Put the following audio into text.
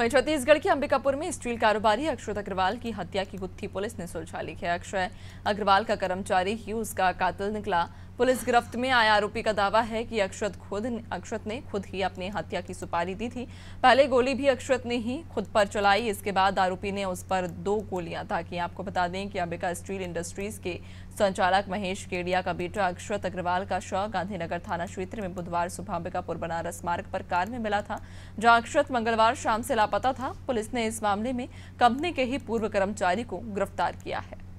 वहीं छत्तीसगढ़ के अंबिकापुर में स्टील कारोबारी अक्षत अग्रवाल की हत्या की गुत्थी पुलिस ने सुलझा ली है अक्षय अग्रवाल का कर्मचारी ही उसका कातिल निकला पुलिस गिरफ्त में आया आरोपी का दावा है कि अक्षत खुद अक्षत ने खुद ही अपने हत्या की सुपारी दी थी पहले गोली भी अक्षत ने ही खुद पर चलाई इसके बाद आरोपी ने उस पर दो गोलियां ताकि आपको बता दें कि अंबिका स्टील इंडस्ट्रीज के संचालक महेश केडिया का बेटा अक्षत अग्रवाल का शव गांधीनगर थाना क्षेत्र में बुधवार सुबह अंबिकापुर बनारस मार्ग पर कार में मिला था जहाँ अक्षत मंगलवार शाम से लापता था पुलिस ने इस मामले में कंपनी के ही पूर्व कर्मचारी को गिरफ्तार किया है